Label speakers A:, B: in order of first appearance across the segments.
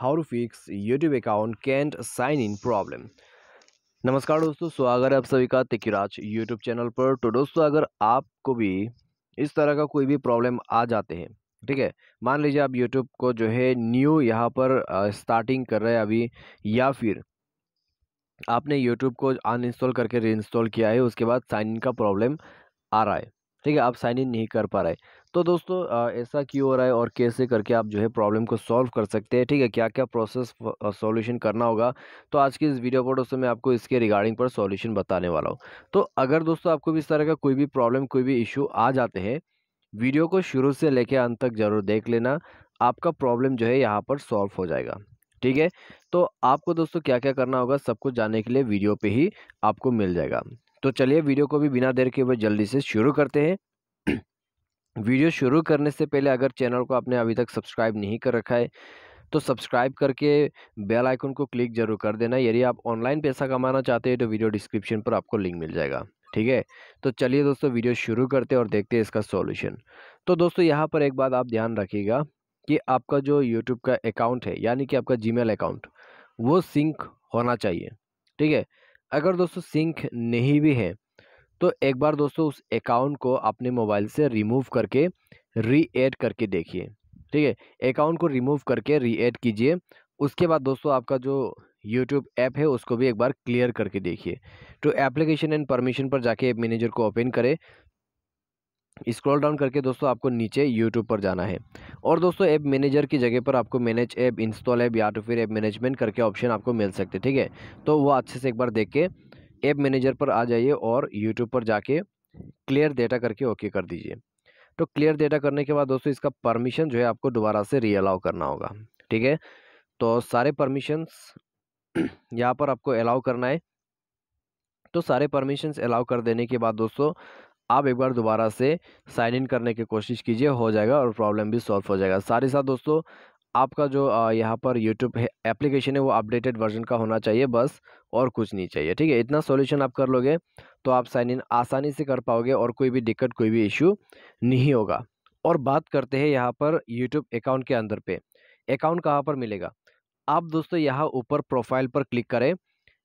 A: how to fix YouTube account can't sign in problem नमस्कार दोस्तों स्वागत है आप सभी का तिकिराज यूट्यूब चैनल पर तो दोस्तों अगर आपको भी इस तरह का कोई भी प्रॉब्लम आ जाते हैं ठीक है मान लीजिए आप यूट्यूब को जो है न्यू यहाँ पर स्टार्टिंग कर रहे हैं अभी या फिर आपने यूट्यूब को अनइंस्टॉल करके रीइंस्टॉल किया है उसके बाद साइन इन का प्रॉब्लम आ रहा है ठीक है आप साइन इन नहीं कर पा रहे तो दोस्तों ऐसा क्यों हो रहा है और कैसे करके आप जो है प्रॉब्लम को सॉल्व कर सकते हैं ठीक है क्या क्या प्रोसेस सॉल्यूशन करना होगा तो आज की इस वीडियो पर दोस्तों मैं आपको इसके रिगार्डिंग पर सॉल्यूशन बताने वाला हूँ तो अगर दोस्तों आपको भी इस तरह का कोई भी प्रॉब्लम कोई भी इशू आ जाते हैं वीडियो को शुरू से लेकर अंत तक ज़रूर देख लेना आपका प्रॉब्लम जो है यहाँ पर सॉल्व हो जाएगा ठीक है तो आपको दोस्तों क्या क्या करना होगा सब कुछ जानने के लिए वीडियो पे ही आपको मिल जाएगा तो चलिए वीडियो को भी बिना देर के हुए जल्दी से शुरू करते हैं वीडियो शुरू करने से पहले अगर चैनल को आपने अभी तक सब्सक्राइब नहीं कर रखा है तो सब्सक्राइब करके बेल आइकन को क्लिक जरूर कर देना यदि आप ऑनलाइन पैसा कमाना चाहते हैं तो वीडियो डिस्क्रिप्शन पर आपको लिंक मिल जाएगा ठीक है तो चलिए दोस्तों वीडियो शुरू करते हैं और देखते हैं इसका सॉल्यूशन तो दोस्तों यहाँ पर एक बात आप ध्यान रखिएगा कि आपका जो यूट्यूब का अकाउंट है यानी कि आपका जी अकाउंट वो सिंक होना चाहिए ठीक है अगर दोस्तों सिंक नहीं भी है तो एक बार दोस्तों उस अकाउंट को अपने मोबाइल से रिमूव करके री एड करके देखिए ठीक है अकाउंट को रिमूव करके री एड कीजिए उसके बाद दोस्तों आपका जो यूट्यूब ऐप है उसको भी एक बार क्लियर करके देखिए तो एप्लीकेशन एंड परमिशन पर जाके ऐप मैनेजर को ओपन करें स्क्रॉल डाउन करके दोस्तों आपको नीचे यूट्यूब पर जाना है और दोस्तों ऐप मैनेजर की जगह पर आपको मैनेज ऐप इंस्टॉल ऐप या तो फिर ऐप मैनेजमेंट करके ऑप्शन आपको मिल सकते ठीक है तो वो अच्छे से एक बार देख के ऐप मैनेजर पर आ जाइए और यूट्यूब पर जाके क्लियर डेटा करके ओके कर दीजिए तो क्लियर डेटा करने के बाद दोस्तों इसका परमिशन जो है आपको दोबारा से रीअलाउ करना होगा ठीक है तो सारे परमिशंस यहाँ पर आपको अलाउ करना है तो सारे परमिशंस अलाउ कर देने के बाद दोस्तों आप एक बार दोबारा से साइन इन करने की कोशिश कीजिए हो जाएगा और प्रॉब्लम भी सॉल्व हो जाएगा साथ ही साथ दोस्तों आपका जो यहाँ पर यूट्यूब एप्लीकेशन है वो अपडेटेड वर्जन का होना चाहिए बस और कुछ नहीं चाहिए ठीक है इतना सॉल्यूशन आप कर लोगे तो आप साइन इन आसानी से कर पाओगे और कोई भी दिक्कत कोई भी इश्यू नहीं होगा और बात करते हैं यहाँ पर यूट्यूब अकाउंट के अंदर पे अकाउंट कहाँ पर मिलेगा आप दोस्तों यहाँ ऊपर प्रोफाइल पर क्लिक करें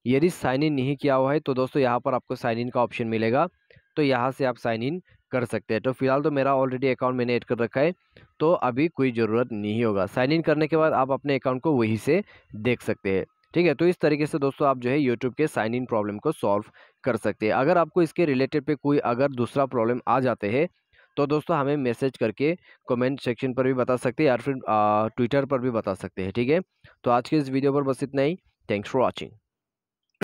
A: यदि साइन इन नहीं किया हुआ है तो दोस्तों यहाँ पर आपको साइन इन का ऑप्शन मिलेगा तो यहाँ से आप साइन इन कर सकते हैं तो फिलहाल तो मेरा ऑलरेडी अकाउंट मैंने ऐड कर रखा है तो अभी कोई ज़रूरत नहीं होगा साइन इन करने के बाद आप अपने अकाउंट को वहीं से देख सकते हैं ठीक है तो इस तरीके से दोस्तों आप जो है यूट्यूब के साइन इन प्रॉब्लम को सॉल्व कर सकते हैं अगर आपको इसके रिलेटेड पे कोई अगर दूसरा प्रॉब्लम आ जाते हैं तो दोस्तों हमें मैसेज करके कमेंट सेक्शन पर भी बता सकते हैं या फिर ट्विटर पर भी बता सकते हैं ठीक है तो आज के इस वीडियो पर बस इतना ही थैंक्स फॉर वॉचिंग